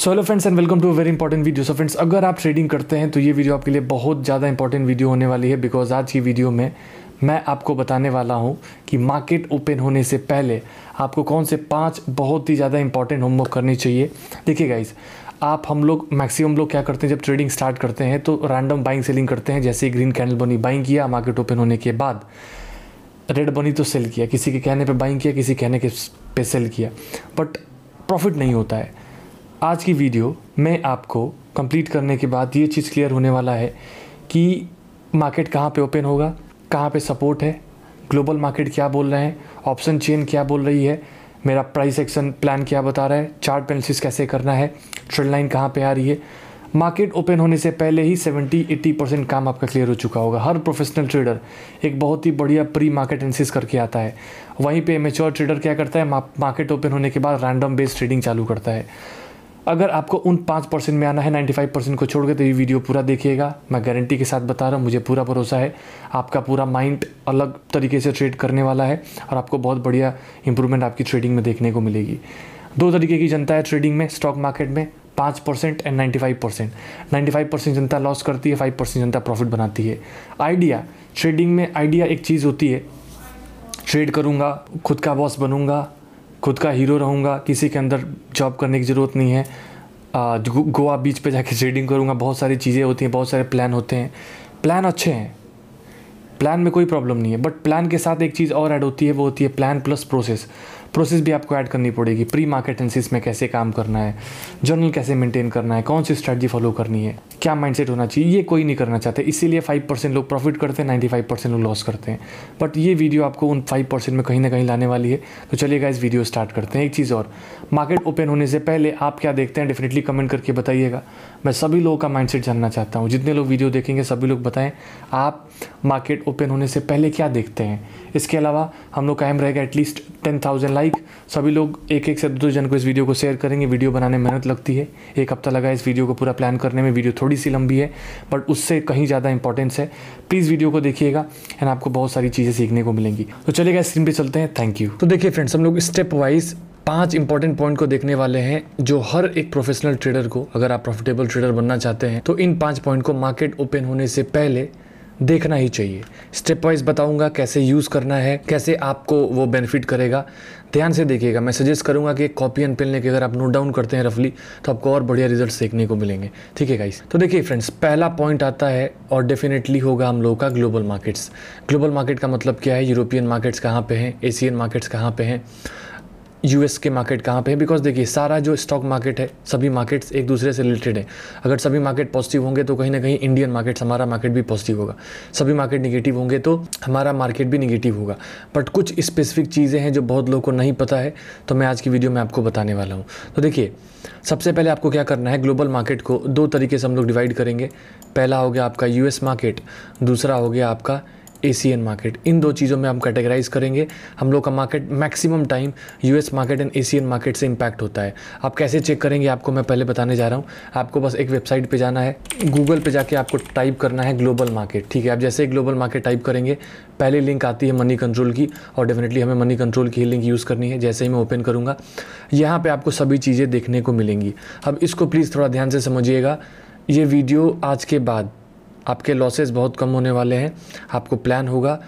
so hello friends and welcome to very important video so friends अगर आप trading करते हैं तो ये वीडियो आपके लिए बहुत ज़्यादा इंपॉर्टेंट वीडियो होने वाली है बिकॉज आज की वीडियो में मैं आपको बताने वाला हूँ कि मार्केट ओपन होने से पहले आपको कौन से पांच बहुत ही ज़्यादा इंपॉर्टेंट होमवर्क करनी चाहिए देखिए गाइज आप हम लोग मैक्सिमम लोग क्या करते हैं जब ट्रेडिंग स्टार्ट करते हैं तो रैंडम बाइंग सेलिंग करते हैं जैसे ग्रीन कैंडल बनी बाइंग किया मार्केट ओपन होने के बाद रेड बनी तो सेल किया किसी के कहने पर बाइंग किया किसी कहने के पे सेल किया बट प्रॉफिट नहीं होता है आज की वीडियो में आपको कंप्लीट करने के बाद ये चीज़ क्लियर होने वाला है कि मार्केट कहाँ पे ओपन होगा कहाँ पे सपोर्ट है ग्लोबल मार्केट क्या बोल रहे हैं ऑप्शन चेन क्या बोल रही है मेरा प्राइस एक्शन प्लान क्या बता रहा है चार्ट एनालिसिस कैसे करना है ट्रेड लाइन कहाँ पे आ रही है मार्केट ओपन होने से पहले ही 70-80 परसेंट काम आपका क्लियर हो चुका होगा हर प्रोफेशनल ट्रेडर एक बहुत ही बढ़िया प्री मार्केट एनालिसिस करके आता है वहीं पे मेच्योर ट्रेडर क्या करता है मार्केट ओपन होने के बाद रैंडम बेस्ड ट्रेडिंग चालू करता है अगर आपको उन पाँच परसेंट में आना है नाइन्टी फाइव परसेंट को छोड़ के तो ये वीडियो पूरा देखिएगा मैं गारंटी के साथ बता रहा हूँ मुझे पूरा भरोसा है आपका पूरा माइंड अलग तरीके से ट्रेड करने वाला है और आपको बहुत बढ़िया इंप्रूवमेंट आपकी ट्रेडिंग में देखने को मिलेगी दो तरीके की जनता है ट्रेडिंग में स्टॉक मार्केट में पाँच percent and ninety five percent ninety five percent जनता लॉस करती है फाइव परसेंट जनता प्रॉफिट बनाती है आइडिया ट्रेडिंग में आइडिया एक चीज़ होती है ट्रेड करूँगा खुद का बॉस बनूँगा खुद का हीरो रहूँगा किसी के अंदर जॉब करने की ज़रूरत नहीं है गोवा बीच पे जाके ट्रेडिंग करूँगा बहुत सारी चीज़ें होती हैं बहुत सारे प्लान होते हैं प्लान अच्छे हैं प्लान में कोई प्रॉब्लम नहीं है बट प्लान के साथ एक चीज़ और ऐड होती है वो होती है प्लान प्लस प्रोसेस प्रोसेस भी आपको ऐड करनी पड़ेगी प्री मार्केट एनालिसिस में कैसे काम करना है जर्नल कैसे मेंटेन करना है कौन सी स्ट्रैटी फॉलो करनी है क्या माइंडसेट होना चाहिए ये कोई नहीं करना चाहते इसीलिए फाइव परसेंट लोग प्रॉफिट करते हैं नाइन्टी फाइव परसेंट लोग लॉस करते हैं बट ये वीडियो आपको उन फाइव परसेंट में कहीं ना कहीं लाने वाली है तो चलिएगा इस वीडियो स्टार्ट करते हैं एक चीज़ और मार्केट ओपन होने से पहले आप क्या देखते हैं डेफिनेटली कमेंट करके बताइएगा मैं सभी लोगों का माइंडसेट जानना चाहता हूँ जितने लोग वीडियो देखेंगे सभी लोग बताएं आप मार्केट ओपन होने से पहले क्या देखते हैं इसके अलावा हम लोग कायम रहेगा एटलीस्ट टेन थाउजेंड लाइक सभी लोग एक एक से दो दो जन को इस वीडियो को शेयर करेंगे वीडियो बनाने में मेहनत लगती है एक हफ्ता लगा इस वीडियो को पूरा प्लान करने में वीडियो थोड़ी सी लंबी है बट उससे कहीं ज़्यादा इंपॉर्टेंस है प्लीज़ वीडियो को देखिएगा एंड आपको बहुत सारी चीज़ें सीखने को मिलेंगी तो चलेगा स्क्रीन पर चलते हैं थैंक यू तो देखिए फ्रेंड्स हम लोग स्टेप वाइज पांच इंपॉर्टेंट पॉइंट को देखने वाले हैं जो हर एक प्रोफेशनल ट्रेडर को अगर आप प्रॉफिटेबल ट्रेडर बनना चाहते हैं तो इन पांच पॉइंट को मार्केट ओपन होने से पहले देखना ही चाहिए स्टेप वाइज बताऊंगा कैसे यूज़ करना है कैसे आपको वो बेनिफिट करेगा ध्यान से देखिएगा मैं सजेस्ट करूंगा कि कॉपी एंड पेन लेके अगर आप नोट डाउन करते हैं रफली तो आपको और बढ़िया रिजल्ट देखने को मिलेंगे ठीक है गाइस तो देखिए फ्रेंड्स पहला पॉइंट आता है और डेफिनेटली होगा हम लोगों का ग्लोबल मार्केट्स ग्लोबल मार्केट का मतलब क्या है यूरोपियन मार्केट्स कहाँ पर हैं एशियन मार्केट्स कहाँ पर हैं यूएस के मार्केट कहाँ पे है बिकॉज देखिए सारा जो स्टॉक मार्केट है सभी मार्केट्स एक दूसरे से रिलेटेड है अगर सभी मार्केट पॉजिटिव होंगे तो कहीं ना कहीं इंडियन मार्केट्स हमारा मार्केट भी पॉजिटिव होगा सभी मार्केट निगेटिव होंगे तो हमारा मार्केट भी निगेटिव होगा बट कुछ स्पेसिफिक चीज़ें हैं जो बहुत लोगों को नहीं पता है तो मैं आज की वीडियो में आपको बताने वाला हूँ तो देखिए सबसे पहले आपको क्या करना है ग्लोबल मार्केट को दो तरीके से हम लोग डिवाइड करेंगे पहला हो गया आपका यूएस मार्केट दूसरा हो गया आपका एशियन मार्केट इन दो चीज़ों में हम कैटेगराइज करेंगे हम लोग का market maximum time US market and Asian market से इम्पैक्ट होता है आप कैसे चेक करेंगे आपको मैं पहले बताने जा रहा हूँ आपको बस एक वेबसाइट पे जाना है गूगल पे जाके आपको टाइप करना है ग्लोबल मार्केट ठीक है आप जैसे ही ग्लोबल मार्केट टाइप करेंगे पहले लिंक आती है मनी कंट्रोल की और डेफिनेटली हमें मनी कंट्रोल की लिंक यूज़ करनी है जैसे ही मैं ओपन करूँगा यहाँ पर आपको सभी चीज़ें देखने को मिलेंगी अब इसको प्लीज़ थोड़ा ध्यान से समझिएगा ये वीडियो आज के बाद आपके लॉसेस बहुत कम होने वाले हैं आपको प्लान होगा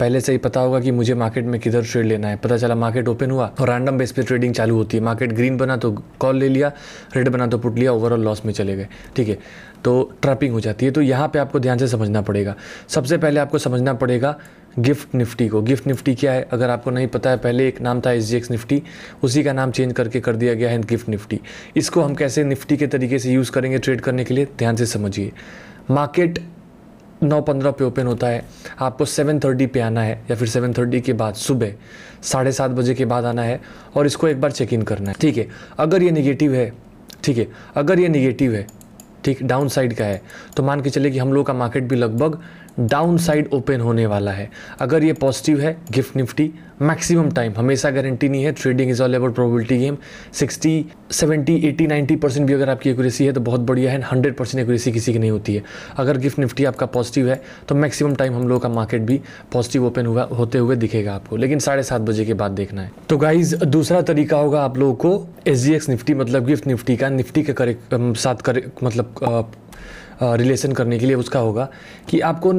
पहले से ही पता होगा कि मुझे मार्केट में किधर ट्रेड लेना है पता चला मार्केट ओपन हुआ और रैंडम बेस पे ट्रेडिंग चालू होती है मार्केट ग्रीन बना तो कॉल ले लिया रेड बना तो पुट लिया ओवरऑल लॉस में चले गए ठीक है तो ट्रैपिंग हो जाती है तो यहाँ पे आपको ध्यान से समझना पड़ेगा सबसे पहले आपको समझना पड़ेगा गिफ्ट निफ्टी को गिफ्ट निफ्टी क्या है अगर आपको नहीं पता है पहले एक नाम था एस निफ्टी उसी का नाम चेंज करके कर दिया गया है गिफ्ट निफ्टी इसको हम कैसे निफ्टी के तरीके से यूज़ करेंगे ट्रेड करने के लिए ध्यान से समझिए मार्केट नौ पंद्रह पे ओपन होता है आपको सेवन थर्टी पे आना है या फिर सेवन थर्टी के बाद सुबह साढ़े सात बजे के बाद आना है और इसको एक बार चेक इन करना है ठीक है अगर ये निगेटिव है ठीक है अगर ये निगेटिव है ठीक डाउन साइड का है तो मान के चले कि हम लोग का मार्केट भी लगभग डाउन साइड ओपन होने वाला है अगर ये पॉजिटिव है गिफ्ट निफ्टी मैक्सिमम टाइम हमेशा गारंटी नहीं है trading is all about probability game 60 70 80 90 percent भी अगर आपकी एक्यूरेसी है तो बहुत बढ़िया है हंड्रेड परसेंट एक्यूरेसी किसी की नहीं होती है अगर गिफ्ट निफ्टी आपका पॉजिटिव है तो मैक्सिमम टाइम हम लोग का मार्केट भी पॉजिटिव ओपन हुआ होते हुए दिखेगा आपको लेकिन साढ़े सात बजे के बाद देखना है तो गाइज दूसरा तरीका होगा आप लोगों को एस निफ्टी मतलब गिफ्ट निफ्टी का निफ्टी के करेक्ट साथ करेक्ट मतलब रिलेशन करने के लिए उसका होगा कि आपको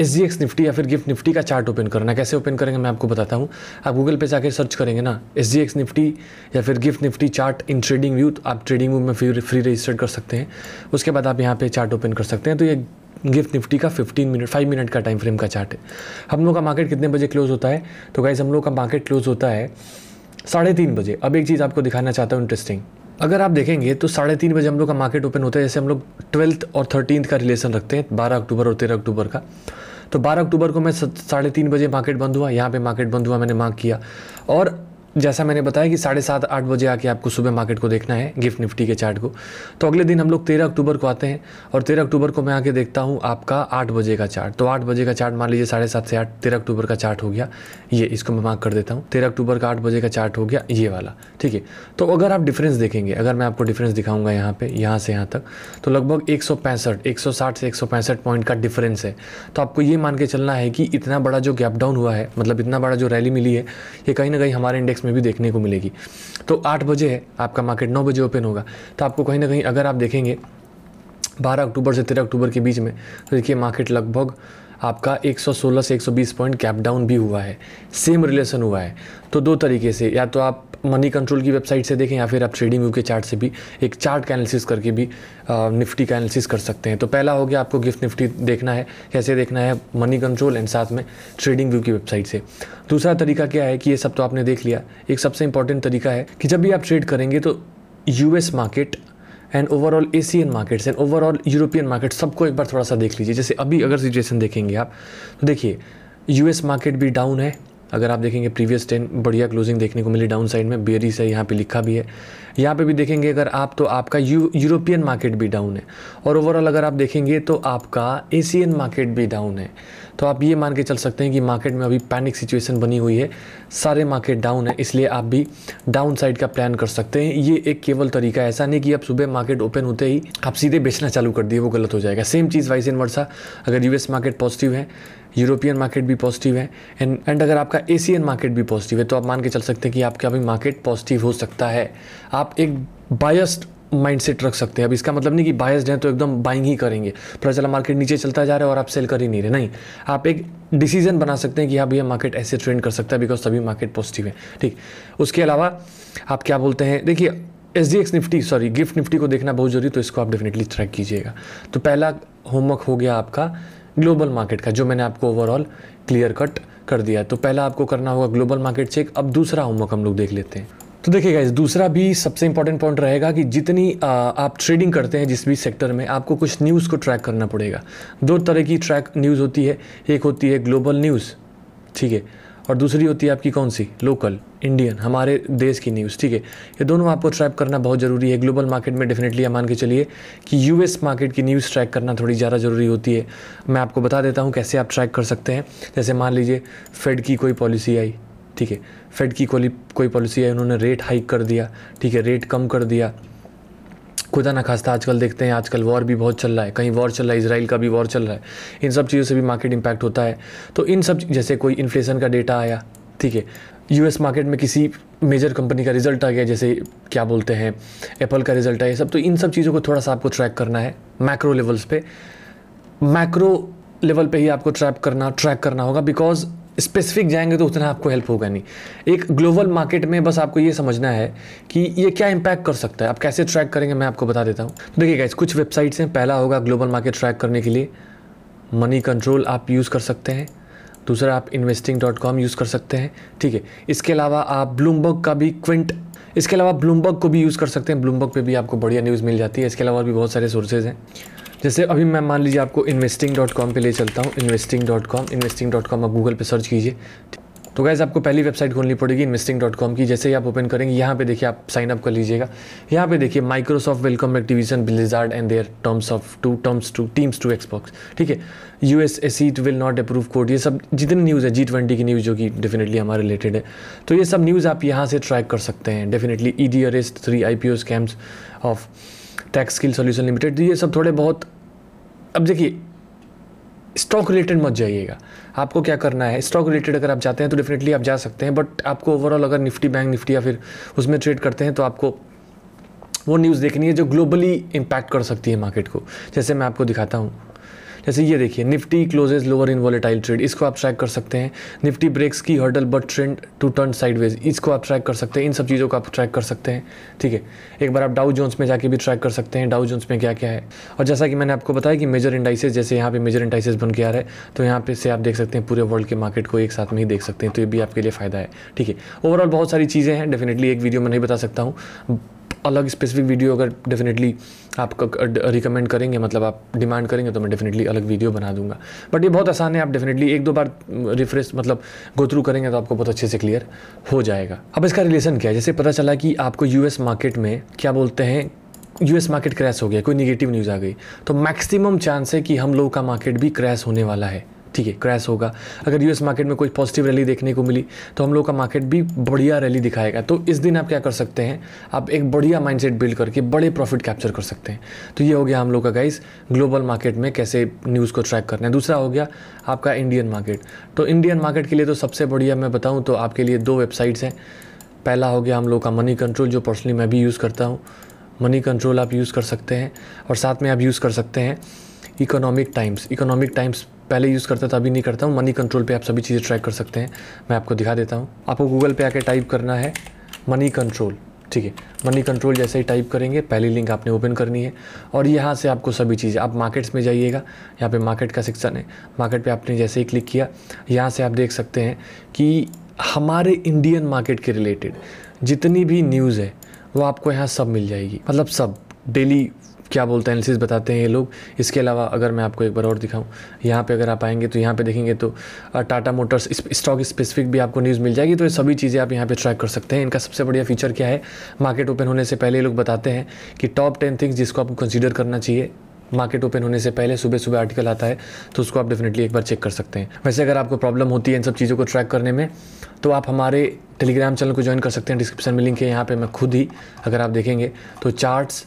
एस जी एक्स निफ्टी या फिर गिफ्ट निफ्टी का चार्ट ओपन करना कैसे ओपन करेंगे मैं आपको बताता हूँ आप गूगल पे जाकर सर्च करेंगे ना एस जी एक्स निफ्टी या फिर GIFT Nifty chart in TradingView तो आप ट्रेडिंग व्यू में फ्री फ्री रजिस्टर कर सकते हैं उसके बाद आप यहाँ पे चार्ट ओपन कर सकते हैं तो ये गिफ्ट निफ्टी का 15 मिनट 5 मिनट का टाइम फ्रेम का चार्ट है हम लोग का मार्केट कितने बजे क्लोज होता है तो गाइज हम लोग का मार्केट क्लोज होता है साढ़े तीन बजे अब एक चीज़ आपको दिखाना चाहता हूँ इंटरेस्टिंग अगर आप देखेंगे तो साढ़े तीन बजे हम लोग का मार्केट ओपन होता है जैसे हम लोग ट्वेल्थ और थर्टीन का रिलेशन रखते हैं बारह अक्टूबर और तेरह अक्टूबर का तो बारह अक्टूबर को मैं साढ़े तीन बजे मार्केट बंद हुआ यहाँ पे मार्केट बंद हुआ मैंने मार्क किया और जैसा मैंने बताया कि साढ़े सात आठ बजे आके आपको सुबह मार्केट को देखना है गिफ्ट निफ्टी के चार्ट को तो अगले दिन हम लोग तेरह अक्टूबर को आते हैं और तेरह अक्टूबर को मैं आके देखता हूँ आपका आठ बजे का चार्ट तो आठ बजे का चार्ट मान लीजिए साढ़े सात से आठ तेरह अक्टूबर का चार्ट हो गया ये इसको मैं मार्क कर देता हूँ तेरह अक्टूबर का आठ बजे का चार्ट हो गया ये वाला ठीक है तो अगर आप डिफरेंस देखेंगे अगर मैं आपको डिफरेंस दिखाऊंगा यहाँ पर यहाँ से यहाँ तक तो लगभग एक सौ से एक पॉइंट का डिफरेंस है तो आपको ये मान के चलना है कि इतना बड़ा जो गैप डाउन हुआ है मतलब इतना बड़ा जो रैली मिली है ये कहीं ना कहीं हमारे इंडेक्स में भी देखने को मिलेगी तो आठ बजे है आपका मार्केट नौ बजे ओपन होगा तो आपको कहीं ना कहीं अगर आप देखेंगे बारह अक्टूबर से तेरह अक्टूबर के बीच में तो देखिए मार्केट लगभग आपका 116 से 120 पॉइंट कैप डाउन भी हुआ है सेम रिलेशन हुआ है तो दो तरीके से या तो आप मनी कंट्रोल की वेबसाइट से देखें या फिर आप ट्रेडिंग व्यू के चार्ट से भी एक चार्ट का एनालिसिस करके भी आ, निफ्टी का एनालिसिस कर सकते हैं तो पहला हो गया आपको गिफ्ट निफ्टी देखना है कैसे देखना है मनी कंट्रोल एंड साथ में ट्रेडिंग व्यू की वेबसाइट से दूसरा तरीका क्या है कि ये सब तो आपने देख लिया एक सबसे इंपॉर्टेंट तरीका है कि जब भी आप ट्रेड करेंगे तो US market and overall Asian markets and overall European market सबको एक बार थोड़ा सा देख लीजिए जैसे अभी अगर सिचुएशन देखेंगे आप तो देखिए यूएस मार्केट भी डाउन है अगर आप देखेंगे प्रीवियस टेन बढ़िया क्लोजिंग देखने को मिली डाउन साइड में बेरिस है यहाँ पे लिखा भी है यहाँ पे भी देखेंगे अगर आप तो आपका यू यूरोपियन मार्केट भी डाउन है और ओवरऑल अगर आप देखेंगे तो आपका एशियन मार्केट भी डाउन है तो आप ये मान के चल सकते हैं कि मार्केट में अभी पैनिक सिचुएशन बनी हुई है सारे मार्केट डाउन है इसलिए आप भी डाउन साइड का प्लान कर सकते हैं ये एक केवल तरीका है ऐसा नहीं कि आप सुबह मार्केट ओपन होते ही आप सीधे बेचना चालू कर दिए वो गलत हो जाएगा same cheese vice in versa अगर यूएस मार्केट पॉजिटिव है यूरोपियन मार्केट भी पॉजिटिव है एंड एंड अगर आपका एशियन मार्केट भी पॉजिटिव है तो आप मान के चल सकते हैं कि आपका अभी मार्केट पॉजिटिव हो सकता है आप आप एक बायस्ड माइंडसेट रख सकते हैं अब इसका मतलब नहीं कि बायस्ड हैं तो एकदम बाइंग ही करेंगे थोड़ा चला मार्केट नीचे चलता जा रहा है और आप सेल कर ही नहीं रहे नहीं आप एक डिसीजन बना सकते हैं कि हाँ भैया मार्केट ऐसे ट्रेंड कर सकता है बिकॉज सभी मार्केट पॉजिटिव है ठीक उसके अलावा आप क्या बोलते हैं देखिए S D X Nifty sorry GIFT Nifty को देखना बहुत जरूरी तो इसको आप डेफिनेटली ट्रैक कीजिएगा तो पहला होमवर्क हो गया आपका ग्लोबल मार्केट का जो मैंने आपको ओवरऑल क्लियर कट कर दिया तो पहला आपको करना होगा ग्लोबल मार्केट चेक अब दूसरा होमवर्क हम लोग देख लेते हैं तो देखिएगा इस दूसरा भी सबसे इंपॉर्टेंट पॉइंट रहेगा कि जितनी आ, आप ट्रेडिंग करते हैं जिस भी सेक्टर में आपको कुछ न्यूज़ को ट्रैक करना पड़ेगा दो तरह की ट्रैक न्यूज़ होती है एक होती है ग्लोबल न्यूज़ ठीक है और दूसरी होती है आपकी कौन सी लोकल इंडियन हमारे देश की न्यूज़ ठीक है ये दोनों आपको ट्रैक करना बहुत ज़रूरी है ग्लोबल मार्केट में डेफिनेटली मान के चलिए कि यूएस मार्केट की न्यूज़ ट्रैक करना थोड़ी ज़्यादा ज़रूरी होती है मैं आपको बता देता हूँ कैसे आप ट्रैक कर सकते हैं जैसे मान लीजिए फेड की कोई पॉलिसी आई ठीक है फेड की कोई कोई पॉलिसी है उन्होंने रेट हाइक कर दिया ठीक है रेट कम कर दिया खुदा ना खास्ता आजकल देखते हैं आजकल वॉर भी बहुत चल रहा है कहीं वॉर चल रहा है इसराइल का भी वॉर चल रहा है इन सब चीज़ों से भी मार्केट इम्पैक्ट होता है तो इन सब जैसे कोई इन्फ्लेशन का डेटा आया ठीक है यूएस मार्केट में किसी मेजर कंपनी का रिजल्ट आ गया जैसे क्या बोलते हैं एप्पल का रिजल्ट आया सब तो इन सब चीज़ों को थोड़ा सा आपको ट्रैक करना है मैक्रो लेवल्स पे मैक्रो लेवल पे ही आपको ट्रैप करना ट्रैक करना होगा बिकॉज स्पेसिफिक जाएंगे तो उतना आपको हेल्प होगा नहीं एक ग्लोबल मार्केट में बस आपको ये समझना है कि ये क्या इम्पैक्ट कर सकता है आप कैसे ट्रैक करेंगे मैं आपको बता देता हूँ तो देखिए गाइज कुछ वेबसाइट्स हैं पहला होगा ग्लोबल मार्केट ट्रैक करने के लिए मनी कंट्रोल आप यूज़ कर सकते हैं दूसरा आप इन्वेस्टिंग डॉट कॉम यूज़ कर सकते हैं ठीक है इसके अलावा आप ब्लूमबर्ग का भी क्विंट इसके अलावा ब्लूमबर्ग को भी यूज़ कर सकते हैं ब्लूमबर्ग पे भी आपको बढ़िया न्यूज़ मिल जाती है इसके अलावा भी बहुत सारे सोर्सेज हैं जैसे अभी मैं मान लीजिए आपको इन्वेस्टिंग डॉट कॉम पर ले चलता हूँ investing dot com investing dot com आप गूगल पर सर्च कीजिए तो गैस आपको पहली वेबसाइट खोलनी पड़ेगी इन्वेस्टिंग डॉट कॉम की जैसे ही आप ओपन करेंगे यहाँ पे देखिए आप साइन अप कर लीजिएगा यहाँ पे देखिए Microsoft welcome Activision Blizzard and their terms of to terms to teams to Xbox ठीक है U S S seat will not approve code ये सब जितनी न्यूज़ है जी ट्वेंटी की न्यूज़ जो कि डेफिनेटली हमारे रिलेटेड है तो ये सब न्यूज़ आप यहाँ से ट्रैक कर सकते हैं definitely E D R S three I P O scams of tax skill solution limited ये सब थोड़े बहुत अब देखिए स्टॉक रिलेटेड मत जाइएगा आपको क्या करना है स्टॉक रिलेटेड अगर आप जाते हैं तो डेफिनेटली आप जा सकते हैं बट आपको ओवरऑल अगर निफ्टी बैंक निफ्टी या फिर उसमें ट्रेड करते हैं तो आपको वो न्यूज़ देखनी है जो ग्लोबली इम्पैक्ट कर सकती है मार्केट को जैसे मैं आपको दिखाता हूँ जैसे ये देखिए Nifty closes lower in volatile trade इसको आप ट्रैक कर सकते हैं Nifty breaks key hurdle but trend to turn sideways इसको आप ट्रैक कर सकते हैं इन सब चीज़ों को आप ट्रैक कर सकते हैं ठीक है एक बार आप डाउ जोन्स में जाके भी ट्रैक कर सकते हैं डाउ जोन्स में क्या क्या है और जैसा कि मैंने आपको बताया कि मेजर इंडाइसेज जैसे यहाँ पे मेजर इंडाइसेज बन के आ रहा है तो यहाँ पे से आप देख सकते हैं पूरे वर्ल्ड के मार्केट को एक साथ में ही देख सकते हैं तो ये भी आपके लिए फ़ायदा है ठीक है ओवरऑल बहुत सारी चीज़ें हैं डेफिनेटली एक वीडियो में नहीं बता सकता हूँ अलग स्पेसिफिक वीडियो अगर डेफिनेटली आप रिकमेंड करेंगे मतलब आप डिमांड करेंगे तो मैं डेफिनेटली अलग वीडियो बना दूंगा बट ये बहुत आसान है आप डेफिनेटली एक दो बार रिफ्रेश मतलब गो थ्रू करेंगे तो आपको बहुत अच्छे से क्लियर हो जाएगा अब इसका रिलेशन क्या है जैसे पता चला कि आपको यूएस मार्केट में क्या बोलते हैं यूएस मार्केट क्रैश हो गया कोई निगेटिव न्यूज़ आ गई तो मैक्सिमम चांस है कि हम लोगों का मार्केट भी क्रैश होने वाला है ठीक है क्रैश होगा अगर यूएस मार्केट में कोई पॉजिटिव रैली देखने को मिली तो हम लोग का मार्केट भी बढ़िया रैली दिखाएगा तो इस दिन आप क्या कर सकते हैं आप एक बढ़िया माइंडसेट बिल्ड करके बड़े प्रॉफिट कैप्चर कर सकते हैं तो ये हो गया हम लोग का गाइस ग्लोबल मार्केट में कैसे न्यूज़ को ट्रैक करना है दूसरा हो गया आपका इंडियन मार्केट तो इंडियन मार्केट के लिए तो सबसे बढ़िया मैं बताऊँ तो आपके लिए दो वेबसाइट्स हैं पहला हो गया हम लोग का मनी कंट्रोल जो पर्सनली मैं भी यूज़ करता हूँ मनी कंट्रोल आप यूज़ कर सकते हैं और साथ में आप यूज़ कर सकते हैं इकोनॉमिक टाइम्स इकोनॉमिक टाइम्स पहले यूज़ करता था अभी नहीं करता हूँ मनी कंट्रोल पे आप सभी चीज़ें ट्रैक कर सकते हैं मैं आपको दिखा देता हूँ आपको गूगल पे आके टाइप करना है मनी कंट्रोल ठीक है मनी कंट्रोल जैसे ही टाइप करेंगे पहली लिंक आपने ओपन करनी है और यहाँ से आपको सभी चीज़ें आप मार्केट्स में जाइएगा यहाँ पे मार्केट का सेक्शन है मार्केट पे आपने जैसे ही क्लिक किया यहाँ से आप देख सकते हैं कि हमारे इंडियन मार्केट के रिलेटेड जितनी भी न्यूज़ है वो आपको यहाँ सब मिल जाएगी मतलब सब डेली क्या बोलते हैं एनालिसिस बताते हैं ये लोग इसके अलावा अगर मैं आपको एक बार और दिखाऊं यहाँ पे अगर आप आएंगे तो यहाँ पे देखेंगे तो टाटा मोटर्स स्टॉक स्पेसिफिक भी आपको न्यूज़ मिल जाएगी तो ये सभी चीज़ें आप यहाँ पे ट्रैक कर सकते हैं इनका सबसे बढ़िया फीचर क्या है मार्केट ओपन होने से पहले ये लोग बताते हैं कि टॉप टेन थिंग्स जिसको आपको कंसिडर करना चाहिए मार्केट ओपन होने से पहले सुबह सुबह आर्टिकल आता है तो उसको आप डेफिनेटली एक बार चेक कर सकते हैं वैसे अगर आपको प्रॉब्लम होती है इन सब चीज़ों को ट्रैक करने में तो आप हमारे टेलीग्राम चैनल को ज्वाइन कर सकते हैं डिस्क्रिप्शन में लिंक है यहाँ पे मैं खुद ही अगर आप देखेंगे तो charts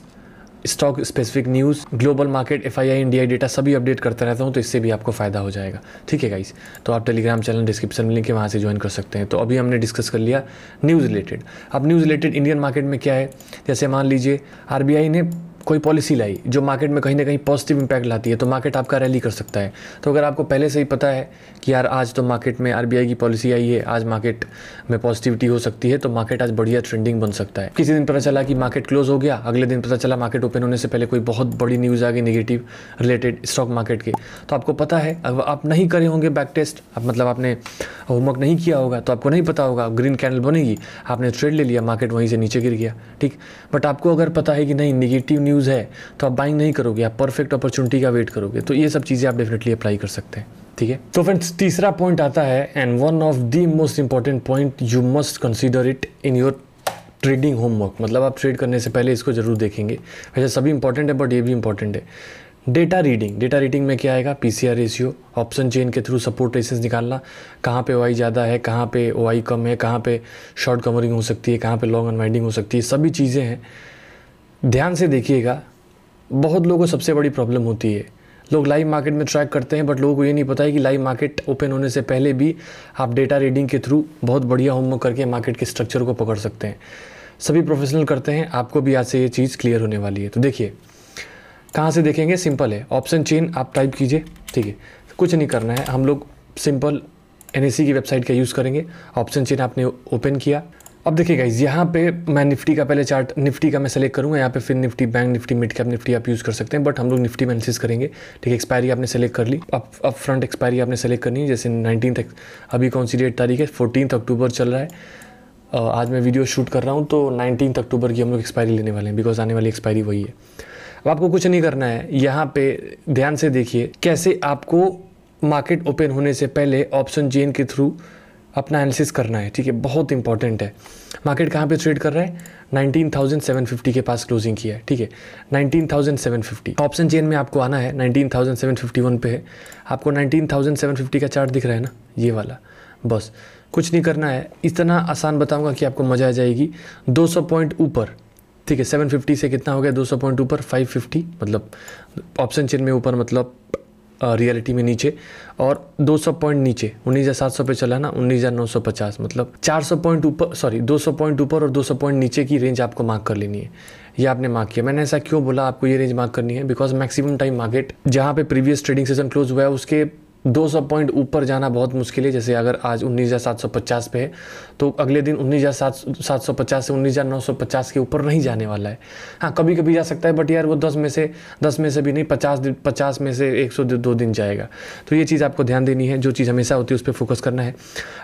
stock specific news global market F I I India data सभी अपडेट करता रहता हूँ तो इससे भी आपको फ़ायदा हो जाएगा ठीक है गाइस तो आप टेलीग्राम चैनल डिस्क्रिप्शन में लिंक है वहाँ से ज्वाइन कर सकते हैं तो अभी हमने डिस्कस कर लिया न्यूज़ रिलेटेड अब न्यूज़ रिलेटेड इंडियन मार्केट में क्या है जैसे मान लीजिए आर ने कोई पॉलिसी लाई जो मार्केट में कहीं ना कहीं पॉजिटिव इंपैक्ट लाती है तो मार्केट आपका रैली कर सकता है तो अगर आपको पहले से ही पता है कि यार आज तो मार्केट में आरबीआई की पॉलिसी आई है आज मार्केट में पॉजिटिविटी हो सकती है तो मार्केट आज बढ़िया ट्रेंडिंग बन सकता है किसी दिन पता चला कि मार्केट क्लोज हो गया अगले दिन पता चला मार्केट ओपन होने से पहले कोई बहुत बड़ी न्यूज़ आ गई निगेटिव रिलेटेड स्टॉक मार्केट के तो आपको पता है अगर आप नहीं करे होंगे बैक टेस्ट आप मतलब आपने होमवर्क नहीं किया होगा तो आपको नहीं पता होगा ग्रीन कैंडल बनेगी आपने ट्रेड ले लिया मार्केट वहीं से नीचे गिर गया ठीक बट आपको अगर पता है कि नहीं निगेटिव न्यूज़ है तो आप बाइंग नहीं करोगे आप परफेक्ट अपॉर्चुनिटी का वेट करोगे तो ये सब चीज़ें आप डेफिनेटली अप्लाई कर सकते हैं ठीक है तो फ्रेंड्स तीसरा पॉइंट आता है and one of the most important point you must consider it in your trading homework मतलब आप ट्रेड करने से पहले इसको जरूर देखेंगे वैसे अच्छा, सभी इंपॉर्टेंट है बट ये भी इंपॉर्टेंट है डेटा रीडिंग डेटा रीडिंग में क्या आएगा पी रेशियो ऑप्शन चेन के थ्रू सपोर्ट रेसेंस निकालना कहाँ पे ओ ज़्यादा है कहाँ पे ओ कम है कहाँ पे शॉर्ट कवरिंग हो सकती है कहाँ पे लॉन्ग अनवाइंडिंग हो सकती है सभी चीज़ें हैं ध्यान से देखिएगा बहुत लोगों को सबसे बड़ी प्रॉब्लम होती है लोग लाइव मार्केट में ट्रैक करते हैं बट लोगों को ये नहीं पता है कि लाइव मार्केट ओपन होने से पहले भी आप डेटा रीडिंग के थ्रू बहुत बढ़िया होमवर्क करके मार्केट के स्ट्रक्चर को पकड़ सकते हैं सभी प्रोफेशनल करते हैं आपको भी आज से ये चीज़ क्लियर होने वाली है तो देखिए कहाँ से देखेंगे सिंपल है ऑप्शन चेन आप टाइप कीजिए ठीक है कुछ नहीं करना है हम लोग सिंपल एन की वेबसाइट का यूज़ करेंगे ऑप्शन चेन आपने ओपन किया अब देखिए गाइज यहाँ पे मैं निफ्टी का पहले चार्ट निफ्टी का मैं सेलेक्ट करूँगा यहाँ पे फिर Nifty Bank Nifty mid cap Nifty आप यूज़ कर सकते हैं बट हम लोग निफ्टी मैनसिस करेंगे ठीक है एक्सपायरी आपने सेलेक्ट कर ली अब अब फ्रंट एक्सपायरी आपने सेलेक्ट करनी है जैसे नाइनटीन अभी कौन सी डेट तारीख है फोर्टीन अक्टूबर चल रहा है आज मैं वीडियो शूट कर रहा हूँ तो नाइनटीन अक्टूबर की हम लोग एक्सपायरी लेने वाले हैं बिकॉज आने वाली एक्सपायरी वही है अब आपको कुछ नहीं करना है यहाँ पे ध्यान से देखिए कैसे आपको मार्केट ओपन होने से पहले ऑप्शन चेन के थ्रू अपना एनालिसिस करना है ठीक है बहुत इंपॉर्टेंट है मार्केट कहाँ पे ट्रेड कर रहा है 19,750 के पास क्लोजिंग किया है ठीक है 19,750 ऑप्शन चेन में आपको आना है 19,751 पे है आपको 19,750 का चार्ट दिख रहा है ना ये वाला बस कुछ नहीं करना है इतना आसान बताऊंगा कि आपको मज़ा आ जाएगी 200 पॉइंट ऊपर ठीक है 750 से कितना हो गया 200 पॉइंट ऊपर 550 मतलब ऑप्शन चेन में ऊपर मतलब रियलिटी में नीचे और 200 पॉइंट नीचे उन्नीस हज़ार सात सौ पे चला ना उन्नीस हज़ार नौ सौ पचास मतलब 400 पॉइंट ऊपर सॉरी 200 पॉइंट ऊपर और 200 पॉइंट नीचे की रेंज आपको मार्क कर लेनी है ये आपने मार्क किया मैंने ऐसा क्यों बोला आपको ये रेंज मार्क करनी है बिकॉज मैक्सिमम टाइम मार्केट जहाँ पे प्रीवियस ट्रेडिंग सेशन क्लोज हुआ है उसके 200 पॉइंट ऊपर जाना बहुत मुश्किल है जैसे अगर आज उन्नीस हज़ार सात सौ पचास पे है तो अगले दिन उन्नीस हज़ार सात सात सौ पचास से उन्नीस हज़ार नौ सौ पचास के ऊपर नहीं जाने वाला है हाँ कभी कभी जा सकता है बट यार वो दस में से दस में से भी नहीं पचास दिन पचास में से एक सौ दो दिन जाएगा तो ये चीज़ आपको ध्यान देनी है जो चीज़ हमेशा होती है उस पर फोकस करना है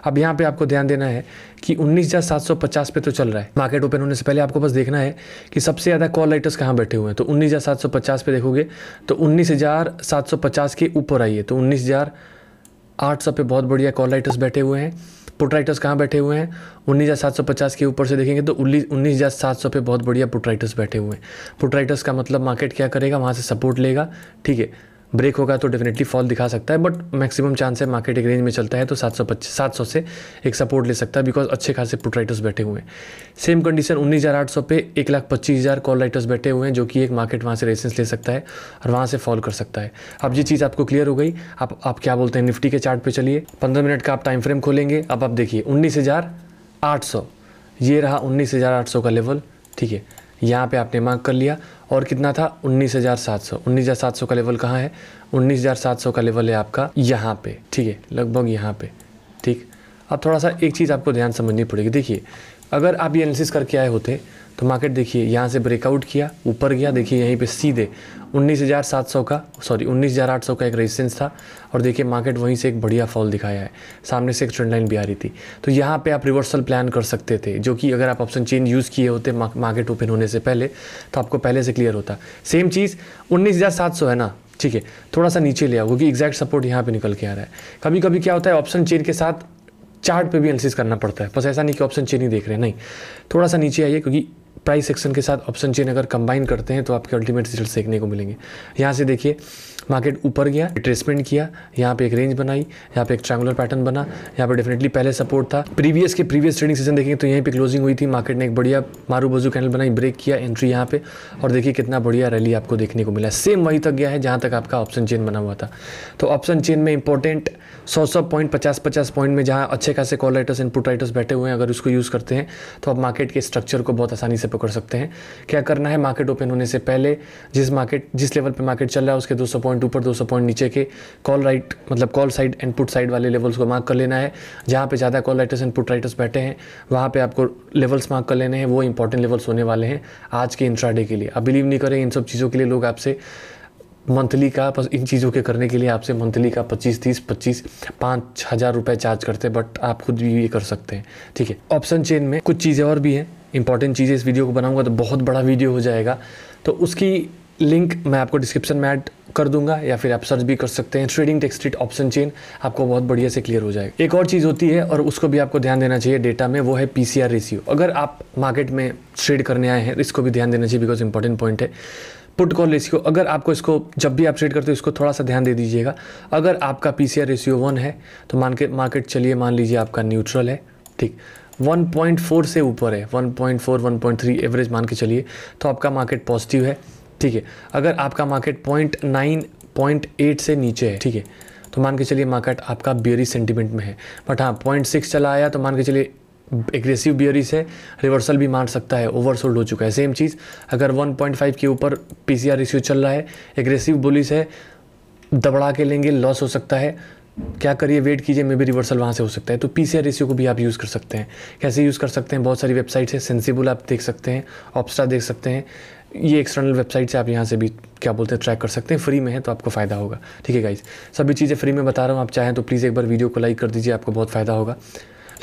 अब यहाँ पर आपको ध्यान देना है कि उन्नीस हज़ार सात सौ पचास पे तो चल रहा है मार्केट ओपन होने से पहले आपको बस देखना है कि सबसे ज़्यादा कॉल लाइटर्स कहाँ बैठे हुए हैं तो उन्नीस हज़ार सात सौ पचास पे देखोगे तो उन्नीस हज़ार सात सौ पचास के ऊपर आइए तो उन्नीस हज़ार हज़ार आठ सौ पे बहुत बढ़िया कॉल राइटर्स बैठे हुए हैं पुट राइटर्स कहाँ बैठे हुए हैं उन्नीस हज़ार सात सौ पचास के ऊपर से देखेंगे तो उन्नीस उन्नीस हज़ार सात सौ पे बहुत बढ़िया पुट राइटर्स बैठे हुए हैं पुट राइटर्स का मतलब मार्केट क्या करेगा वहाँ से सपोर्ट लेगा ठीक है ब्रेक होगा तो डेफिनेटली फॉल दिखा सकता है बट मैक्सिमम चांस है मार्केट एक रेंज में चलता है तो सात सौ पच्चीस सात सौ से एक सपोर्ट ले सकता है बिकॉज अच्छे खासे पुट राइटर्स बैठे हुए हैं सेम कंडीशन उन्नीस हज़ार आठ सौ पे एक लाख पच्चीस हज़ार कॉल राइटर्स बैठे हुए हैं जो कि एक मार्केट वहाँ से रेसेंस ले सकता है और वहाँ से फॉल कर सकता है अब ये चीज़ आपको क्लियर हो गई आप आप क्या बोलते हैं निफ्टी के चार्ट पे चलिए पंद्रह मिनट का आप टाइम फ्रेम खोलेंगे अब आप देखिए उन्नीस हज़ार आठ सौ ये रहा उन्नीस हज़ार आठ सौ का लेवल ठीक है यहाँ पे आपने मार्क कर लिया और कितना था 19,700 19,700 का लेवल कहाँ है 19,700 का लेवल है आपका यहाँ पे ठीक है लगभग यहाँ पे ठीक अब थोड़ा सा एक चीज़ आपको ध्यान समझनी पड़ेगी देखिए अगर आप ये एनालिसिस करके आए होते तो मार्केट देखिए यहाँ से ब्रेकआउट किया ऊपर गया देखिए यहीं पे सीधे 19,700 का सॉरी 19,800 का एक रेजिस्टेंस था और देखिए मार्केट वहीं से एक बढ़िया फॉल दिखाया है सामने से एक ट्रेंड लाइन भी आ रही थी तो यहाँ पे आप रिवर्सल प्लान कर सकते थे जो कि अगर आप ऑप्शन चेन यूज़ किए होते मार्केट ओपन होने से पहले तो आपको पहले से क्लियर होता सेम चीज़ उन्नीस है ना ठीक है थोड़ा सा नीचे लिया क्योंकि एग्जैक्ट सपोर्ट यहाँ पर निकल के आ रहा है कभी कभी क्या होता है ऑप्शन चेन के साथ चार्ट पे भी एनालिसिस करना पड़ता है बस ऐसा नहीं कि ऑप्शन चेन ही देख रहे हैं नहीं थोड़ा सा नीचे आइए क्योंकि प्राइस सेक्शन के साथ ऑप्शन चेन अगर कंबाइन करते हैं तो आपके अल्टीमेट रिजल्ट देखने को मिलेंगे यहाँ से देखिए मार्केट ऊपर गया रिट्रेसमेंट किया यहाँ पे एक रेंज बनाई यहाँ पे एक ट्रैंगुलर पैटर्न बना यहाँ पे डेफिनेटली पहले सपोर्ट था प्रीवियस के प्रीवियस ट्रेडिंग सीजन देखेंगे तो यहीं पे क्लोजिंग हुई थी मार्केट ने एक बढ़िया मारू बजू कैनल बनाई ब्रेक किया एंट्री यहाँ पे और देखिए कितना बढ़िया रैली आपको देखने को मिला सेम वहीं तक गया है जहाँ तक आपका ऑप्शन चेन बना हुआ था तो ऑप्शन चेन में इंपॉर्टेंट सौ सौ पॉइंट पचास पचास पॉइंट में जहाँ अच्छे खासे कॉल राइटर्स इनपुट राइटर्स बैठे हुए हैं अगर उसको यूज़ करते हैं तो आप मार्केट के स्ट्रक्चर को बहुत आसानी से पकड़ सकते हैं क्या करना है मार्केट ओपन होने से पहले जिस मार्केट जिस लेवल पर मार्केट चल रहा है उसके दो सौ पॉइंट पॉइंट ऊपर दो सौ पॉइंट नीचे के कॉल राइट मतलब call side and put side वाले लेवल्स को मार्क कर लेना है जहाँ पे ज़्यादा call writers and put writers बैठे हैं वहाँ पे आपको लेवल्स मार्क कर लेने हैं वो इंपॉर्टेंट लेवल्स होने वाले हैं आज के इंट्राडे के लिए आप बिलीव नहीं करें इन सब चीज़ों के लिए लोग आपसे मंथली का इन चीज़ों के करने के लिए आपसे मंथली का पच्चीस तीस पच्चीस पाँच हज़ार रुपये चार्ज करते हैं बट आप खुद भी ये कर सकते हैं ठीक है ऑप्शन चेन में कुछ चीज़ें और भी हैं इंपॉर्टेंट चीज़ें इस वीडियो को बनाऊंगा तो बहुत बड़ा वीडियो हो जाएगा तो उसकी लिंक मैं आपको डिस्क्रिप्शन में ऐड कर दूंगा या फिर आप सर्च भी कर सकते हैं ट्रेडिंग टेक्सट्रीट ऑप्शन चेन आपको बहुत बढ़िया से क्लियर हो जाएगा एक और चीज़ होती है और उसको भी आपको ध्यान देना चाहिए डेटा में वो है पी रेशियो अगर आप मार्केट में ट्रेड करने आए हैं इसको भी ध्यान देना चाहिए बिकॉज इंपॉर्टेंट पॉइंट है पुट कॉल रेशियो अगर आपको इसको जब भी आप ट्रेड करते हो इसको थोड़ा सा ध्यान दे दीजिएगा अगर आपका पी रेशियो वन है तो मान के मार्केट चलिए मान लीजिए आपका न्यूट्रल है ठीक 1.4 से ऊपर है 1.4 1.3 एवरेज मान के चलिए तो आपका मार्केट पॉजिटिव है ठीक है अगर आपका market point nine point eight से नीचे है ठीक है तो मान के चलिए मार्केट आपका बियरी सेंटिमेंट में है बट हाँ पॉइंट सिक्स चला आया तो मान के चलिए एग्रेसिव बियरीज है रिवर्सल भी मार सकता है ओवरसोल्ड हो चुका है सेम चीज़ अगर 1.5 के ऊपर पी सी रेशियो चल रहा है एग्रेसिव बुलिस है दबड़ा के लेंगे लॉस हो सकता है क्या करिए वेट कीजिए मे भी रिवर्सल वहाँ से हो सकता है तो पी सी रेशियो को भी आप यूज़ कर सकते हैं कैसे यूज़ कर सकते हैं बहुत सारी वेबसाइट्स हैं सेंसिबल आप देख सकते हैं ऑप्स्टा देख सकते हैं ये एक्सटर्नल वेबसाइट से आप यहाँ से भी क्या बोलते हैं ट्रैक कर सकते हैं फ्री में है तो आपको फ़ायदा होगा ठीक है गाइज सभी चीज़ें फ्री में बता रहा हूँ आप चाहें तो प्लीज़ एक बार वीडियो को लाइक कर दीजिए आपको बहुत फ़ायदा होगा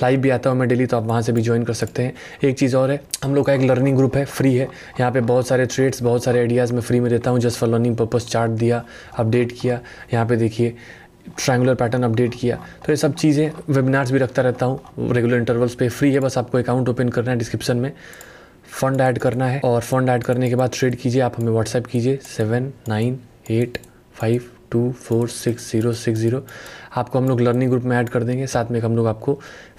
लाइव भी आता हूँ मैं डेली तो आप वहाँ से भी ज्वाइन कर सकते हैं एक चीज़ और है हम लोग का एक लर्निंग ग्रुप है फ्री है यहाँ पे बहुत सारे ट्रेड्स बहुत सारे आइडियाज़ मैं फ्री में देता हूँ just for learning purpose chart दिया अपडेट किया यहाँ पे देखिए ट्रायंगुलर पैटर्न अपडेट किया तो ये सब चीज़ें वेबिनार्स भी रखता रहता हूँ रेगुलर इंटरवल्स पे फ्री है बस आपको अकाउंट ओपन करना है डिस्क्रिप्शन में फंड ऐड करना है और फंड ऐड करने के बाद ट्रेड कीजिए आप हमें व्हाट्सएप कीजिए seven nine eight five two four six zero six zero आपको हम लोग लर्निंग ग्रुप में ऐड कर देंगे साथ में हम लोग आपको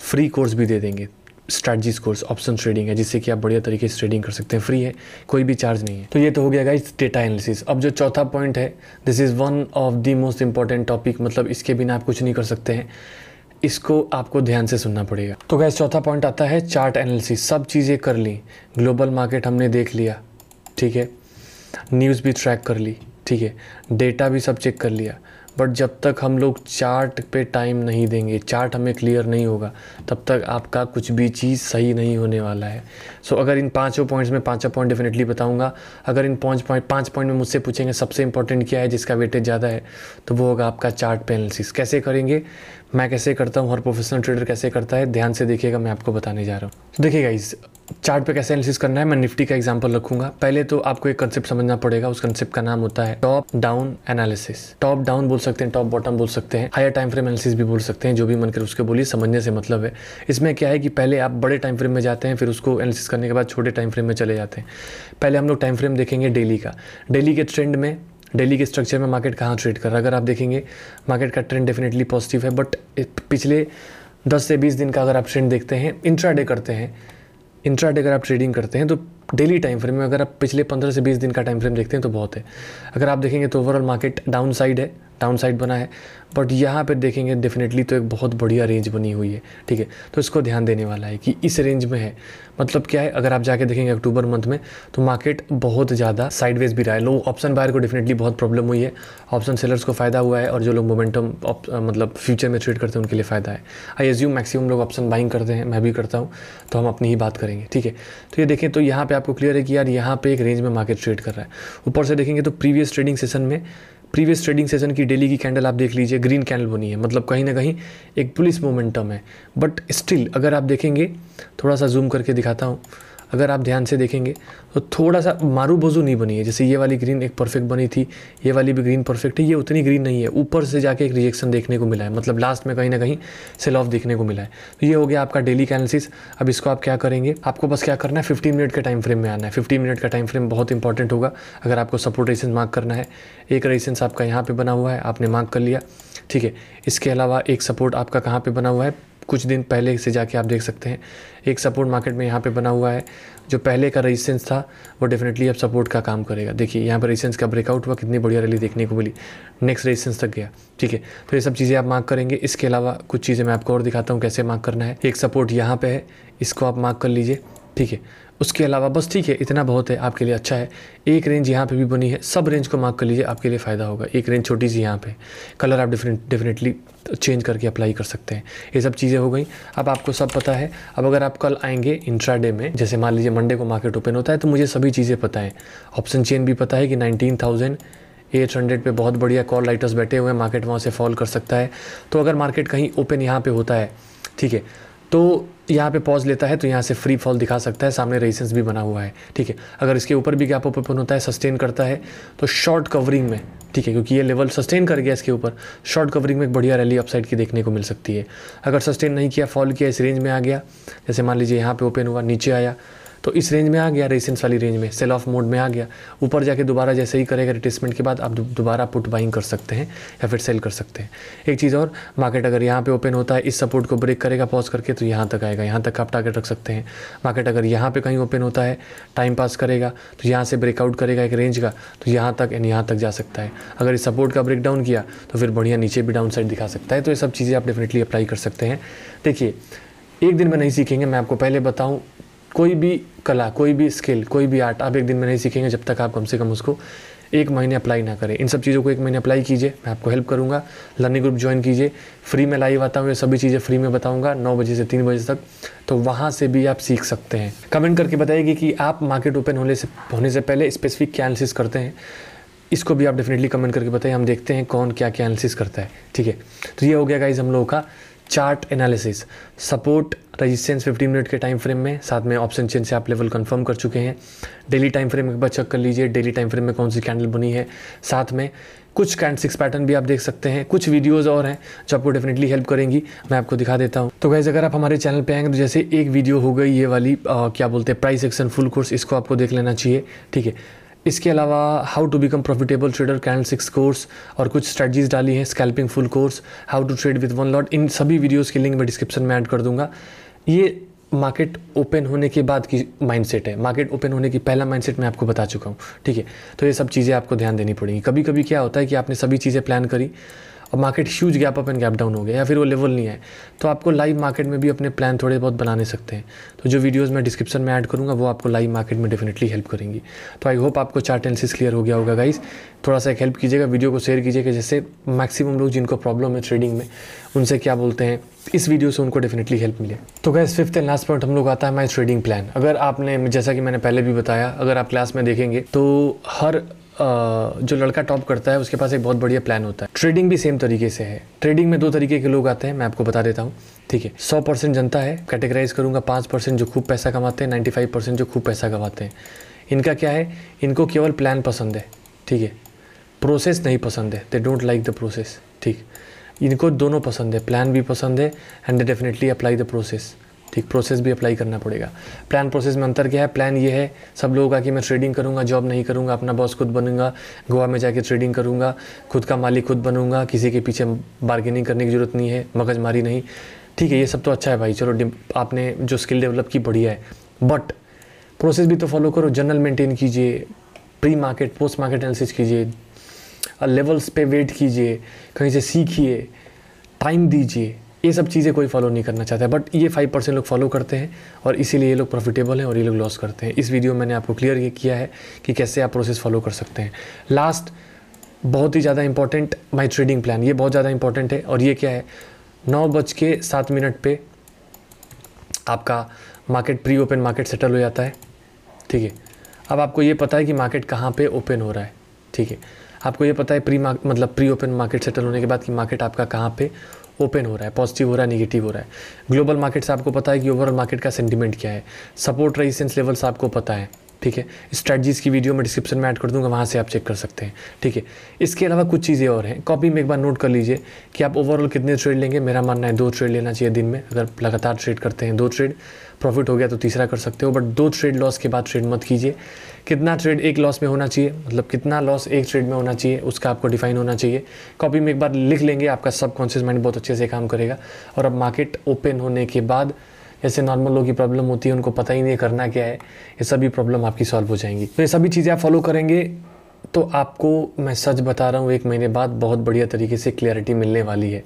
फ्री कोर्स भी दे देंगे स्ट्रैटजीज कोर्स ऑप्शन ट्रेडिंग है जिससे कि आप बढ़िया तरीके से ट्रेडिंग कर सकते हैं फ्री है कोई भी चार्ज नहीं है तो ये तो हो गया गाइस डेटा एनालिसिस अब जो चौथा पॉइंट है this is one of the most important topic मतलब इसके बिना आप कुछ नहीं कर सकते हैं इसको आपको ध्यान से सुनना पड़ेगा तो गैस चौथा पॉइंट आता है चार्ट एनालिसिस सब चीज़ें कर ली ग्लोबल मार्केट हमने देख लिया ठीक है न्यूज़ भी ट्रैक कर ली ठीक है डेटा भी सब चेक कर लिया बट जब तक हम लोग चार्ट पे टाइम नहीं देंगे चार्ट हमें क्लियर नहीं होगा तब तक आपका कुछ भी चीज़ सही नहीं होने वाला है सो so, अगर इन पांचों पॉइंट्स में पांचों पॉइंट डेफिनेटली बताऊंगा अगर इन पाँच पॉइंट पाँच पॉइंट में मुझसे पूछेंगे सबसे इंपॉर्टेंट क्या है जिसका वेटेज ज़्यादा है तो वो होगा आपका चार्ट पे कैसे करेंगे मैं कैसे करता हूँ हर प्रोफेशनल ट्रेडर कैसे करता है ध्यान से देखिएगा मैं आपको बताने जा रहा हूँ देखिएगा इस चार्ट पे कैसे एनालिसिस करना है मैं निफ्टी का एग्जांपल रखूंगा पहले तो आपको एक कंसेप्ट समझना पड़ेगा उस कंसेप्ट का नाम होता है top down analysis top down बोल सकते हैं टॉप बॉटम बोल सकते हैं हायर टाइम फ्रेम एनालिसिस भी बोल सकते हैं जो भी मन कर उसके बोलिए समझने से मतलब है इसमें क्या है कि पहले आप बड़े टाइम फ्रेम में जाते हैं फिर उसको एनालिसिस करने के बाद छोटे टाइम फ्रेम में चले जाते हैं पहले हम लोग टाइम फ्रेम देखेंगे डेली का डेली के ट्रेंड में डेली के स्ट्रक्चर में मार्केट कहाँ ट्रेड कर रहा है अगर आप देखेंगे मार्केट का ट्रेंड डेफिनेटली पॉजिटिव है बट पिछले 10 से 20 दिन का अगर आप ट्रेंड देखते हैं इंट्राडे करते हैं इंट्राडे अगर आप ट्रेडिंग करते हैं तो डेली टाइम फ्रेम में अगर आप पिछले 15 से 20 दिन का टाइम फ्रेम देखते हैं तो बहुत है अगर आप देखेंगे तो ओवरऑल मार्केट डाउन साइड है टाउन साइड बना है बट यहाँ पर देखेंगे डेफिनेटली तो एक बहुत बढ़िया रेंज बनी हुई है ठीक है तो इसको ध्यान देने वाला है कि इस रेंज में है मतलब क्या है अगर आप जाके देखेंगे अक्टूबर मंथ में तो मार्केट बहुत ज़्यादा साइडवेज भी रहा है लोग ऑप्शन बायर को डेफिनेटली बहुत प्रॉब्लम हुई है ऑप्शन सेलर्स को फ़ायदा हुआ है और जो लोग मोमेंटम मतलब फ्यूचर में ट्रेड करते हैं उनके लिए फ़ायदा है आई एज्यूम मैक्सिमम लोग ऑप्शन बाइंग करते हैं मैं भी करता हूँ तो हम अपनी ही बात करेंगे ठीक है तो ये देखें तो यहाँ पर आपको क्लियर है कि यार यहाँ पर एक रेंज में मार्केट ट्रेड कर रहा है ऊपर से देखेंगे तो प्रीवियस ट्रेडिंग सेशन में प्रीवियस ट्रेडिंग सेशन की डेली की कैंडल आप देख लीजिए ग्रीन कैंडल बनी है मतलब कहीं ना कहीं एक पुलिस मोमेंटम है बट स्टिल अगर आप देखेंगे थोड़ा सा जूम करके दिखाता हूँ अगर आप ध्यान से देखेंगे तो थोड़ा सा मारू बोजू नहीं बनी है जैसे ये वाली ग्रीन एक परफेक्ट बनी थी ये वाली भी ग्रीन परफेक्ट है ये उतनी ग्रीन नहीं है ऊपर से जाके एक रिजेक्शन देखने को मिला है मतलब लास्ट में कहीं ना कहीं सेल ऑफ देखने को मिला है तो ये हो गया आपका डेली कैनलिस अब इसको आप क्या करेंगे आपको बस क्या करना है फिफ्टीन मिनट के टाइम फ्रेम में आना है फिफ्टीन मिनट का टाइम फ्रेम बहुत इंपॉर्टेंट होगा अगर आपको सपोर्ट रेसेंस मार्क करना है एक रेसेंस आपका यहाँ पर बना हुआ है आपने मार्क कर लिया ठीक है इसके अलावा एक सपोर्ट आपका कहाँ पर बना हुआ है कुछ दिन पहले से जाके आप देख सकते हैं एक सपोर्ट मार्केट में यहाँ पे बना हुआ है जो पहले का रेजिस्टेंस था वो डेफिनेटली अब सपोर्ट का काम करेगा देखिए यहाँ पर रेजिस्टेंस का ब्रेकआउट हुआ कितनी बढ़िया रैली देखने को मिली नेक्स्ट रेजिस्टेंस तक गया ठीक है तो ये सब चीज़ें आप मार्क करेंगे इसके अलावा कुछ चीज़ें मैं आपको और दिखाता हूँ कैसे मार्क करना है एक सपोर्ट यहाँ पर है इसको आप मार्क कर लीजिए ठीक है उसके अलावा बस ठीक है इतना बहुत है आपके लिए अच्छा है एक रेंज यहाँ पे भी बनी है सब रेंज को मार्क कर लीजिए आपके लिए फ़ायदा होगा एक रेंज छोटी सी यहाँ पे कलर आप डिफरेंट डेफिनेटली चेंज करके अप्लाई कर सकते हैं ये सब चीज़ें हो गई अब आपको सब पता है अब अगर आप कल आएंगे इंट्राडे में जैसे मान लीजिए मंडे को मार्केट ओपन होता है तो मुझे सभी चीज़ें पता है ऑप्शन चेन भी पता है कि नाइनटीन थाउजेंड एट हंड्रेड पर बहुत बढ़िया कॉल राइटर्स बैठे हुए हैं मार्केट वहाँ से फॉल कर सकता है तो अगर मार्केट कहीं ओपन यहाँ पर होता है ठीक है तो यहाँ पे पॉज लेता है तो यहाँ से फ्री फॉल दिखा सकता है सामने रेजिस्टेंस भी बना हुआ है ठीक है अगर इसके ऊपर भी गैप ओपन होता है सस्टेन करता है तो शॉर्ट कवरिंग में ठीक है क्योंकि ये लेवल सस्टेन कर गया इसके ऊपर शॉर्ट कवरिंग में एक बढ़िया रैली अपसाइड की देखने को मिल सकती है अगर सस्टेन नहीं किया फॉल किया इस रेंज में आ गया जैसे मान लीजिए यहाँ पर ओपन हुआ नीचे आया तो इस रेंज में आ गया रेसेंस वाली रेंज में सेल ऑफ मोड में आ गया ऊपर जाके दोबारा जैसे ही करेगा रिटेसमेंट के बाद आप दोबारा पुट बाइंग कर सकते हैं या फिर सेल कर सकते हैं एक चीज़ और मार्केट अगर यहाँ पे ओपन होता है इस सपोर्ट को ब्रेक करेगा पॉज करके तो यहाँ तक आएगा यहाँ तक आप टारगेट रख सकते हैं मार्केट अगर यहाँ पर कहीं ओपन होता है टाइम पास करेगा तो यहाँ से ब्रेकआउट करेगा एक रेंज का तो यहाँ तक एंड यहाँ तक जा सकता है अगर इस सपोर्ट का ब्रेक डाउन किया तो फिर बढ़िया नीचे भी डाउन साइड दिखा सकता है तो ये सब चीज़ें आप डेफिनेटली अप्लाई कर सकते हैं देखिए एक दिन में नहीं सीखेंगे मैं आपको पहले बताऊं कोई भी कला कोई भी स्किल कोई भी आर्ट आप एक दिन में नहीं सीखेंगे जब तक आप कम से कम उसको एक महीने अप्लाई ना करें इन सब चीज़ों को एक महीने अप्लाई कीजिए मैं आपको हेल्प करूँगा लर्निंग ग्रुप ज्वाइन कीजिए फ्री में लाइव आता हूँ ये सभी चीज़ें फ्री में बताऊँगा नौ बजे से तीन बजे तक तो वहाँ से भी आप सीख सकते हैं कमेंट करके बताइएगी कि आप मार्केट ओपन होने से होने से पहले स्पेसिफिक क्या एनालिसिस करते हैं इसको भी आप डेफिनेटली कमेंट करके बताइए हम देखते हैं कौन क्या क्या एनालिसिस करता है ठीक है तो ये हो गया गाइज हम लोगों का chart analysis support resistance 15 minute के टाइम फ्रेम में साथ में ऑप्शन चेंज से आप लेवल कंफर्म कर चुके हैं डेली टाइम फ्रेम एक बार चेक कर लीजिए डेली टाइम फ्रेम में कौन सी कैंडल बनी है साथ में कुछ कैंड सिक्स पैटर्न भी आप देख सकते हैं कुछ वीडियोस और हैं जो आपको डेफिनेटली हेल्प करेंगी मैं आपको दिखा देता हूँ तो गैज़ अगर आप हमारे चैनल पे आएंगे तो जैसे एक वीडियो हो गई ये वाली आ, क्या बोलते हैं प्राइस एक्शन फुल कोर्स इसको आपको देख लेना चाहिए ठीक है इसके अलावा how to become profitable trader candlesticks course और कुछ स्ट्रेटजीज डाली हैं scalping full course how to trade with one lot इन सभी वीडियोस की लिंक मैं डिस्क्रिप्शन में ऐड कर दूंगा ये मार्केट ओपन होने के बाद की माइंडसेट है मार्केट ओपन होने की पहला माइंडसेट मैं आपको बता चुका हूँ ठीक है तो ये सब चीज़ें आपको ध्यान देनी पड़ेंगी कभी कभी क्या होता है कि आपने सभी चीज़ें प्लान करी और market huge gap up and gap down हो गया या फिर वो लेवल नहीं है तो आपको लाइव मार्केट में भी अपने प्लान थोड़े बहुत बना नहीं सकते हैं तो जो वीडियोज़ मैं डिस्क्रिप्शन में ऐड करूँगा वो आपको लाइव मार्केट में डेफिनेटली हेल्प करेंगी तो आई होप आपको चार्ट एनालिसिस क्लियर हो गया होगा गाइज थोड़ा सा एक हेल्प कीजिएगा वीडियो को शेयर कीजिएगा जैसे मैक्सिमम लोग जिनको प्रॉब्लम है ट्रेडिंग में उनसे क्या बोलते हैं इस वीडियो से उनको डेफिनेटली हेल्प मिले तो guys fifth and last point हम लोग आता है माई ट्रेडिंग प्लान अगर आपने जैसा कि मैंने पहले भी बताया अगर आप क्लास में देखेंगे तो हर जो लड़का टॉप करता है उसके पास एक बहुत बढ़िया प्लान होता है ट्रेडिंग भी सेम तरीके से है ट्रेडिंग में दो तरीके के लोग आते हैं मैं आपको बता देता हूँ ठीक है सौ परसेंट जनता है कैटेगराइज करूँगा पाँच परसेंट जो खूब पैसा कमाते हैं नाइन्टी फाइव परसेंट जो खूब पैसा कमाते हैं इनका क्या है इनको केवल प्लान पसंद है ठीक है प्रोसेस नहीं पसंद है they don't like the process ठीक इनको दोनों पसंद है प्लान भी पसंद है and they definitely apply the process ठीक प्रोसेस भी अप्लाई करना पड़ेगा प्लान प्रोसेस में अंतर क्या है प्लान ये है सब लोगों का कि मैं ट्रेडिंग करूँगा जॉब नहीं करूँगा अपना बॉस खुद बनूंगा गोवा में जाके ट्रेडिंग करूँगा खुद का मालिक खुद बनूंगा किसी के पीछे बार्गेनिंग करने की ज़रूरत नहीं है मगजमारी नहीं ठीक है ये सब तो अच्छा है भाई चलो आपने जो स्किल डेवलप की बढ़िया है बट प्रोसेस भी तो फॉलो करो जनरल मेंटेन कीजिए pre market post market analysis कीजिए लेवल्स पे वेट कीजिए कहीं से सीखिए टाइम दीजिए ये सब चीज़ें कोई फॉलो नहीं करना चाहता है बट ये फाइव परसेंट लोग फॉलो करते हैं और इसीलिए ये लोग प्रॉफिटेबल हैं और ये लोग लॉस करते हैं इस वीडियो में मैंने आपको क्लियर ये किया है कि कैसे आप प्रोसेस फॉलो कर सकते हैं लास्ट बहुत ही ज़्यादा इंपॉर्टेंट माई ट्रेडिंग प्लान ये बहुत ज़्यादा इंपॉर्टेंट है और ये क्या है नौ बज के सात मिनट पर आपका market pre open market settle हो जाता है ठीक है अब आपको ये पता है कि मार्केट कहाँ पे ओपन हो रहा है ठीक है आपको ये पता है प्री मतलब प्री ओपन मार्केट सेटल होने के बाद कि मार्केट आपका कहाँ पे ओपन हो रहा है पॉजिटिव हो रहा है निगेटिव हो रहा है ग्लोबल मार्केट्स आपको पता है कि ओवरऑल मार्केट का सेंटीमेंट क्या है सपोर्ट रेजिस्टेंस लेवल्स आपको पता है ठीक है स्ट्रेटजीज की वीडियो मैं डिस्क्रिप्शन में ऐड कर दूंगा वहाँ से आप चेक कर सकते हैं ठीक है इसके अलावा कुछ चीज़ें और हैं कॉपी में एक बार नोट कर लीजिए कि आप ओवरऑल कितने ट्रेड लेंगे मेरा मानना है दो ट्रेड लेना चाहिए दिन में अगर लगातार ट्रेड करते हैं दो ट्रेड प्रॉफिट हो गया तो तीसरा कर सकते हो बट दो ट्रेड लॉस के बाद ट्रेड मत कीजिए कितना ट्रेड एक लॉस में होना चाहिए मतलब कितना लॉस एक ट्रेड में होना चाहिए उसका आपको डिफाइन होना चाहिए कॉपी में एक बार लिख लेंगे आपका सबकॉन्शियस माइंड बहुत अच्छे से काम करेगा और अब मार्केट ओपन होने के बाद ऐसे नॉर्मल लोगों की प्रॉब्लम होती है उनको पता ही नहीं करना क्या है ये सभी प्रॉब्लम आपकी सॉल्व हो जाएंगी तो ये सभी चीज़ें आप फॉलो करेंगे तो आपको मैं सच बता रहा हूँ एक महीने बाद बहुत बढ़िया तरीके से क्लैरिटी मिलने वाली है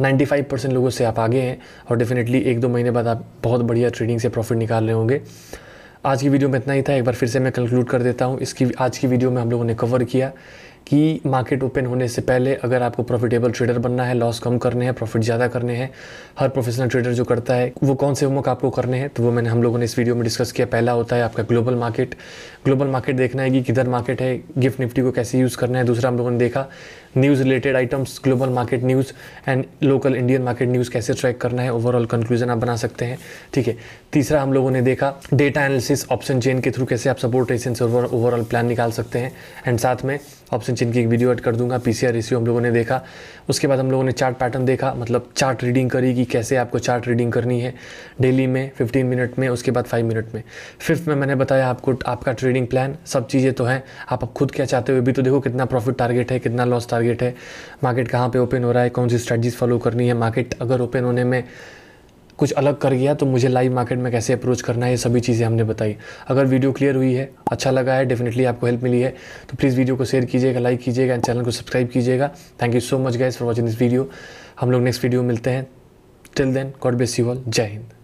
95 परसेंट लोगों से आप आगे हैं और डेफिनेटली एक दो महीने बाद आप बहुत बढ़िया ट्रेडिंग से प्रॉफिट निकाल रहे होंगे आज की वीडियो में इतना ही था एक बार फिर से मैं कंक्लूड कर देता हूँ इसकी आज की वीडियो में हम लोगों ने कवर किया कि मार्केट ओपन होने से पहले अगर आपको प्रॉफिटेबल ट्रेडर बनना है लॉस कम करने हैं प्रॉफिट ज़्यादा करने हैं हर प्रोफेशनल ट्रेडर जो करता है वो कौन से होमवर्क आपको करने हैं तो वो मैंने हम लोगों ने इस वीडियो में डिस्कस किया पहला होता है आपका ग्लोबल मार्केट ग्लोबल मार्केट देखना है कि किधर मार्केट है गिफ्ट निफ्टी को कैसे यूज़ करना है दूसरा हम लोगों ने देखा news related items global market news and local Indian market news कैसे ट्रैक करना है ओवरऑल कंक्लूजन आप बना सकते हैं ठीक है तीसरा हम लोगों ने देखा डेटा एनालिसिस ऑप्शन चेन के थ्रू कैसे आप सपोर्ट रेसन से ओवरऑल प्लान निकाल सकते हैं एंड साथ में ऑप्शन चेन की एक वीडियो एड कर दूंगा पी सी रेशियो हम लोगों ने देखा उसके बाद हम लोगों ने चार्ट पैटर्न देखा मतलब चार्ट रीडिंग करी कि कैसे आपको चार्ट रीडिंग करनी है डेली में फिफ्टीन मिनट में उसके बाद फाइव मिनट में फिफ्थ में मैंने बताया आपको आपका ट्रेडिंग प्लान सब चीज़ें तो हैं आप खुद क्या चाहते हो भी तो देखो कितना प्रॉफिट टारगेट है कितना लॉस टारगेट टारगेट है मार्केट कहाँ पे ओपन हो रहा है कौन सी स्ट्रैटजीज फॉलो करनी है मार्केट अगर ओपन होने में कुछ अलग कर गया तो मुझे लाइव मार्केट में कैसे अप्रोच करना है ये सभी चीज़ें हमने बताई अगर वीडियो क्लियर हुई है अच्छा लगा है डेफिनेटली आपको हेल्प मिली है तो प्लीज़ वीडियो को शेयर कीजिएगा लाइक कीजिएगा एंड चैनल को सब्सक्राइब कीजिएगा thank you so much guys for watching this video हम लोग नेक्स्ट वीडियो मिलते हैं till then God bless you all जय हिंद